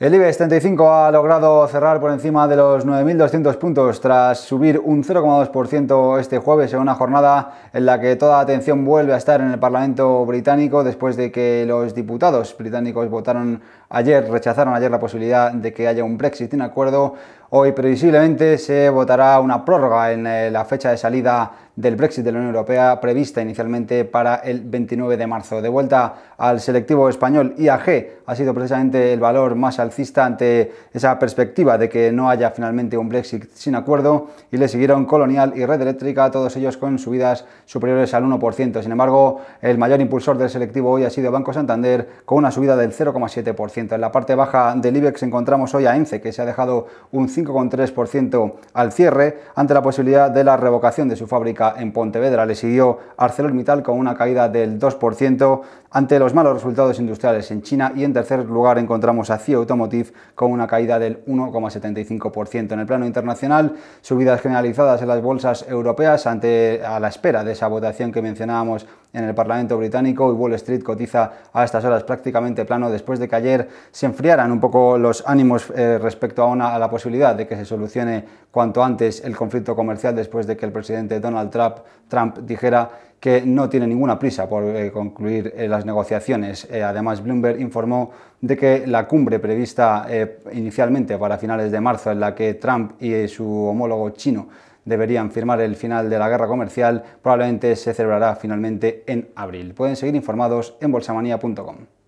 El IBEX 35 ha logrado cerrar por encima de los 9.200 puntos tras subir un 0,2% este jueves en una jornada en la que toda atención vuelve a estar en el Parlamento británico después de que los diputados británicos votaron ayer, rechazaron ayer la posibilidad de que haya un Brexit sin acuerdo. Hoy previsiblemente se votará una prórroga en eh, la fecha de salida del Brexit de la Unión Europea prevista inicialmente para el 29 de marzo. De vuelta al selectivo español, IAG ha sido precisamente el valor más alcista ante esa perspectiva de que no haya finalmente un Brexit sin acuerdo y le siguieron Colonial y Red Eléctrica, todos ellos con subidas superiores al 1%. Sin embargo, el mayor impulsor del selectivo hoy ha sido Banco Santander con una subida del 0,7%. En la parte baja del IBEX encontramos hoy a ENCE que se ha dejado un 5,3% al cierre ante la posibilidad de la revocación de su fábrica en Pontevedra le siguió ArcelorMittal con una caída del 2% ante los malos resultados industriales en China y en tercer lugar encontramos a CIA Automotive con una caída del 1,75%. En el plano internacional, subidas generalizadas en las bolsas europeas ante a la espera de esa votación que mencionábamos en el Parlamento británico y Wall Street cotiza a estas horas prácticamente plano después de que ayer se enfriaran un poco los ánimos eh, respecto a, a la posibilidad de que se solucione cuanto antes el conflicto comercial después de que el presidente Donald Trump Trump, dijera que no tiene ninguna prisa por eh, concluir eh, las negociaciones. Eh, además, Bloomberg informó de que la cumbre prevista inicialmente para finales de marzo, en la que Trump y su homólogo chino deberían firmar el final de la guerra comercial, probablemente se celebrará finalmente en abril. Pueden seguir informados en bolsamanía.com.